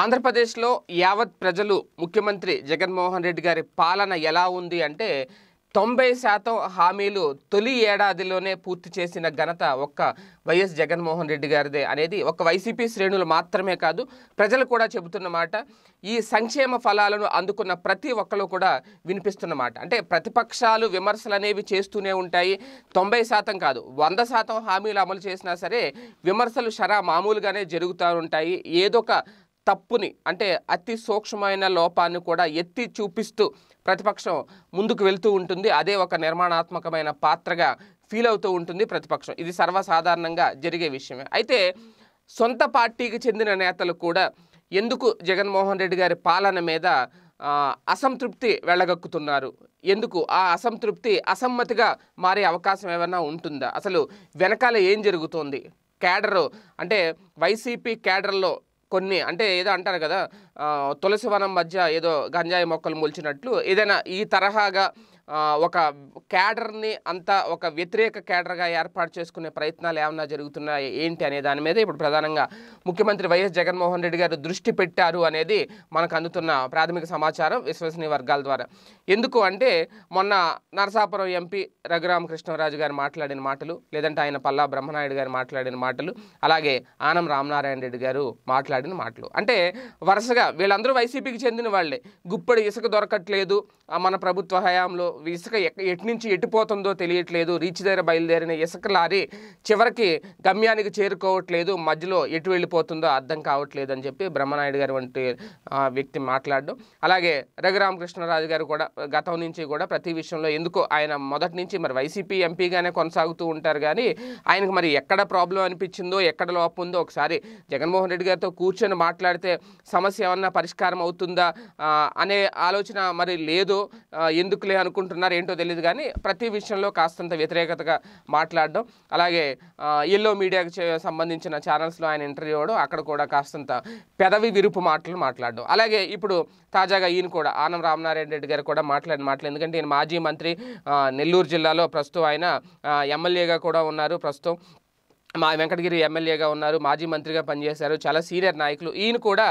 ఆంధ్రప్రదేశ్లో యావత్ ప్రజలు ముఖ్యమంత్రి జగన్మోహన్ రెడ్డి గారి పాలన ఎలా ఉంది అంటే తొంభై శాతం హామీలు తొలి ఏడాదిలోనే పూర్తి చేసిన ఘనత ఒక్క వైఎస్ జగన్మోహన్ రెడ్డి గారిదే అనేది ఒక వైసీపీ శ్రేణులు మాత్రమే కాదు ప్రజలు కూడా చెబుతున్నమాట ఈ సంక్షేమ ఫలాలను అందుకున్న ప్రతి ఒక్కరు కూడా వినిపిస్తున్నమాట అంటే ప్రతిపక్షాలు విమర్శలు అనేవి చేస్తూనే ఉంటాయి తొంభై శాతం కాదు వంద శాతం హామీలు అమలు చేసినా సరే విమర్శలు షరా మామూలుగానే జరుగుతూ ఉంటాయి ఏదొక తప్పుని అంటే అతి సూక్ష్మమైన లోపాన్ని కూడా ఎత్తి చూపిస్తూ ప్రతిపక్షం ముందుకు వెళ్తూ ఉంటుంది అదే ఒక నిర్మాణాత్మకమైన పాత్రగా ఫీల్ అవుతూ ఉంటుంది ప్రతిపక్షం ఇది సర్వసాధారణంగా జరిగే విషయమే అయితే సొంత పార్టీకి చెందిన నేతలు కూడా ఎందుకు జగన్మోహన్ రెడ్డి గారి పాలన మీద అసంతృప్తి వెళ్ళగక్కుతున్నారు ఎందుకు ఆ అసంతృప్తి అసమ్మతిగా మారే అవకాశం ఏమైనా ఉంటుందా అసలు వెనకాల ఏం జరుగుతోంది క్యాడరు అంటే వైసీపీ క్యాడర్లో కొన్ని అంటే ఏదో అంటారు కదా తులసి వనం మధ్య ఏదో గంజాయి మొక్కలు మొలిచినట్లు ఏదైనా ఈ తరహాగా ఒక క్యాడర్ని అంతా ఒక వ్యతిరేక క్యాడర్గా ఏర్పాటు చేసుకునే ప్రయత్నాలు ఏమన్నా జరుగుతున్నాయి ఏంటి అనే దాని మీద ఇప్పుడు ప్రధానంగా ముఖ్యమంత్రి వైఎస్ జగన్మోహన్ రెడ్డి గారు దృష్టి పెట్టారు అనేది మనకు అందుతున్న ప్రాథమిక సమాచారం విశ్వసనీయ వర్గాల ద్వారా ఎందుకు అంటే మొన్న నరసాపురం ఎంపీ రఘురామకృష్ణరాజు గారు మాట్లాడిన మాటలు లేదంటే ఆయన పల్లా బ్రహ్మనాయుడు గారు మాట్లాడిన మాటలు అలాగే ఆనం రామనారాయణ రెడ్డి గారు మాట్లాడి మాట్లాడిన మాటలు అంటే వరుసగా వీళ్ళందరూ వైసీపీకి చెందిన వాళ్ళే గుప్పడి ఇసుక దొరకట్లేదు మన ప్రభుత్వ హయాంలో ఇసుక ఎటు నుంచి ఎటుపోతుందో తెలియట్లేదు రీచ్ దగ్గర బయలుదేరిన ఇసుక లారీ చివరికి గమ్యానికి చేరుకోవట్లేదు మధ్యలో ఎటు వెళ్ళిపోతుందో అర్థం కావట్లేదు అని చెప్పి బ్రహ్మనాయుడు గారు వంటి వ్యక్తి మాట్లాడడం అలాగే రఘురామకృష్ణరాజు గారు కూడా గతం నుంచి కూడా ప్రతి విషయంలో ఎందుకో ఆయన మొదటి నుంచి మరి వైసీపీ ఎంపీగానే కొనసాగుతూ ఉంటారు కానీ ఆయనకు మరి ఎక్కడ ప్రాబ్లం అనిపించిందో ఎక్కడ లోపం ఉందో ఒకసారి జగన్మోహన్ రెడ్డి గారితో కూర్చు కూర్చొని మాట్లాడితే సమస్య ఏమన్నా పరిష్కారం అవుతుందా అనే ఆలోచన మరి లేదు ఎందుకులే అనుకుంటున్నారు ఏంటో తెలియదు కానీ ప్రతి విషయంలో కాస్తంత వ్యతిరేకతగా మాట్లాడడం అలాగే ఎల్లో మీడియాకు సంబంధించిన ఛానల్స్లో ఆయన ఇంటర్వ్యూ అవ్వడం అక్కడ కూడా కాస్తంత పెదవి విరుపు మాటలు మాట్లాడడం అలాగే ఇప్పుడు తాజాగా ఈయన కూడా ఆనం రామనారాయణ రెడ్డి గారు కూడా మాట్లాడిన మాటలు ఎందుకంటే ఈయన మాజీ మంత్రి నెల్లూరు జిల్లాలో ప్రస్తుతం ఆయన ఎమ్మెల్యేగా కూడా ఉన్నారు ప్రస్తుతం మా వెంకటగిరి ఎమ్మెల్యేగా ఉన్నారు మాజీ మంత్రిగా పనిచేశారు చాలా సీనియర్ నాయకులు ఈయన కూడా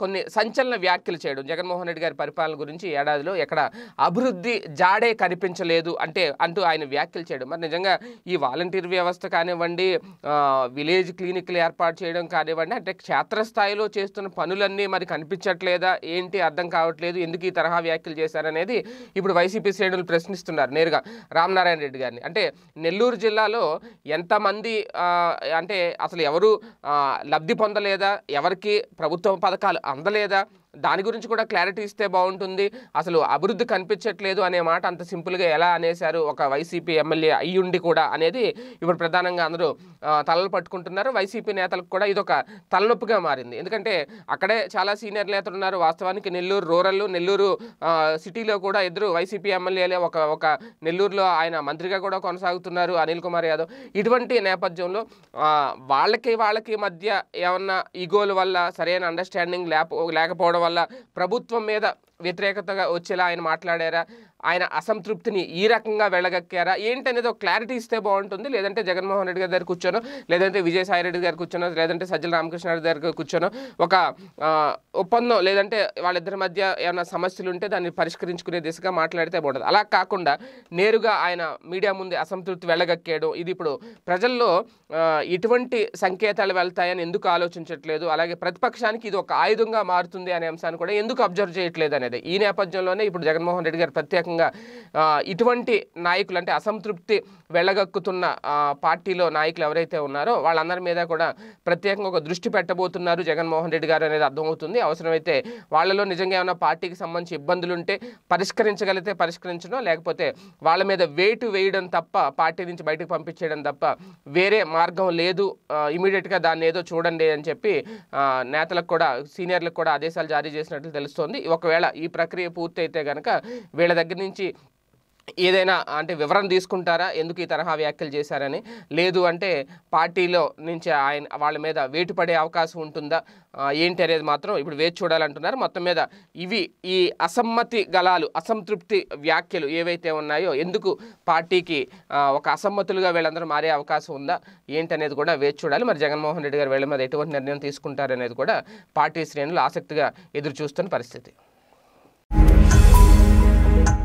కొన్ని సంచలన వ్యాఖ్యలు చేయడం జగన్మోహన్ రెడ్డి గారి పరిపాలన గురించి ఏడాదిలో ఎక్కడ అభివృద్ధి జాడే కనిపించలేదు అంటే అంటూ ఆయన వ్యాఖ్యలు చేయడం మరి నిజంగా ఈ వాలంటీర్ వ్యవస్థ కానివ్వండి విలేజ్ క్లినిక్లు ఏర్పాటు చేయడం కానివ్వండి అంటే క్షేత్రస్థాయిలో చేస్తున్న పనులన్నీ మరి కనిపించట్లేదా ఏంటి అర్థం కావట్లేదు ఎందుకు ఈ తరహా వ్యాఖ్యలు చేశారనేది ఇప్పుడు వైసీపీ శ్రేణులు ప్రశ్నిస్తున్నారు నేరుగా రామనారాయణ రెడ్డి గారిని అంటే నెల్లూరు జిల్లాలో ఎంతమంది అంటే అసలు ఎవరు లబ్ధి పొందలేదా ఎవరికి ప్రభుత్వ పథకాలు అందలేదా దాని గురించి కూడా క్లారిటీ ఇస్తే బాగుంటుంది అసలు అభివృద్ధి కనిపించట్లేదు అనే మాట అంత సింపుల్గా ఎలా అనేశారు ఒక వైసీపీ ఎమ్మెల్యే అయ్యుండి కూడా అనేది ఇప్పుడు ప్రధానంగా అందరూ తలలు పట్టుకుంటున్నారు వైసీపీ నేతలకు కూడా ఇదొక తలనొప్పిగా మారింది ఎందుకంటే అక్కడే చాలా సీనియర్ నేతలు ఉన్నారు వాస్తవానికి నెల్లూరు రూరల్ నెల్లూరు సిటీలో కూడా ఇద్దరు వైసీపీ ఎమ్మెల్యేలే ఒక ఒక నెల్లూరులో ఆయన మంత్రిగా కూడా కొనసాగుతున్నారు అనిల్ కుమార్ యాదవ్ ఇటువంటి నేపథ్యంలో వాళ్ళకి వాళ్ళకి మధ్య ఏమన్నా ఈగోల వల్ల సరైన అండర్స్టాండింగ్ లేకపోవడం వల్ల ప్రభుత్వం మీద వ్యతిరేకతగా వచ్చేలా ఆయన మాట్లాడారా ఆయన అసంతృప్తిని ఈ రకంగా వెళ్ళగక్కారా ఏంటనేది ఒక క్లారిటీ ఇస్తే బాగుంటుంది లేదంటే జగన్మోహన్ రెడ్డి గారి దగ్గర కూర్చోను లేదంటే విజయసాయి రెడ్డి గారు కూర్చోను లేదంటే సజ్జల రామకృష్ణారెడ్డి దగ్గర కూర్చోను ఒక ఒప్పందం లేదంటే వాళ్ళిద్దరి మధ్య ఏమైనా సమస్యలు ఉంటే దాన్ని పరిష్కరించుకునే దిశగా మాట్లాడితే బాగుంటుంది అలా కాకుండా నేరుగా ఆయన మీడియా ముందే అసంతృప్తి వెళ్ళగక్కాడు ఇది ఇప్పుడు ప్రజల్లో ఎటువంటి సంకేతాలు వెళ్తాయని ఎందుకు ఆలోచించట్లేదు అలాగే ప్రతిపక్షానికి ఇది ఒక ఆయుధంగా మారుతుంది అనే అంశాన్ని కూడా ఎందుకు అబ్జర్వ్ చేయట్లేదు అనేది ఈ నేపథ్యంలోనే ఇప్పుడు జగన్మోహన్ రెడ్డి గారు ప్రత్యేకంగా ప్రత్యేకంగా ఇటువంటి నాయకులు అంటే అసంతృప్తి వెళ్ళగక్కుతున్న పార్టీలో నాయకులు ఎవరైతే ఉన్నారో వాళ్ళందరి మీద కూడా ప్రత్యేకంగా ఒక దృష్టి పెట్టబోతున్నారు జగన్మోహన్ రెడ్డి గారు అనేది అర్థమవుతుంది అవసరమైతే వాళ్ళలో నిజంగా ఏమైనా పార్టీకి సంబంధించి ఇబ్బందులు ఉంటే పరిష్కరించగలిగితే పరిష్కరించడం లేకపోతే వాళ్ళ మీద వేటు వేయడం తప్ప పార్టీ నుంచి బయటకు పంపించేయడం తప్ప వేరే మార్గం లేదు ఇమీడియట్గా దాన్ని ఏదో చూడండి అని చెప్పి నేతలకు కూడా సీనియర్లకు కూడా ఆదేశాలు జారీ చేసినట్లు తెలుస్తోంది ఒకవేళ ఈ ప్రక్రియ పూర్తయితే కనుక వీళ్ళ దగ్గర నుంచి ఏదైనా అంటే వివరణ తీసుకుంటారా ఎందుకు ఈ తరహా వ్యాఖ్యలు చేశారని లేదు అంటే పార్టీలో నుంచి ఆయన వాళ్ళ మీద వేటు పడే అవకాశం ఉంటుందా ఏంటి అనేది మాత్రం ఇప్పుడు వేచి చూడాలంటున్నారు మొత్తం మీద ఇవి ఈ అసమ్మతి గలాలు అసంతృప్తి వ్యాఖ్యలు ఏవైతే ఉన్నాయో ఎందుకు పార్టీకి ఒక అసమ్మతులుగా వీళ్ళందరూ మారే అవకాశం ఉందా ఏంటి అనేది కూడా వేచి చూడాలి మరి జగన్మోహన్ రెడ్డి గారు వీళ్ళ మీద ఎటువంటి నిర్ణయం తీసుకుంటారనేది కూడా పార్టీ శ్రేణులు ఆసక్తిగా ఎదురు చూస్తున్న పరిస్థితి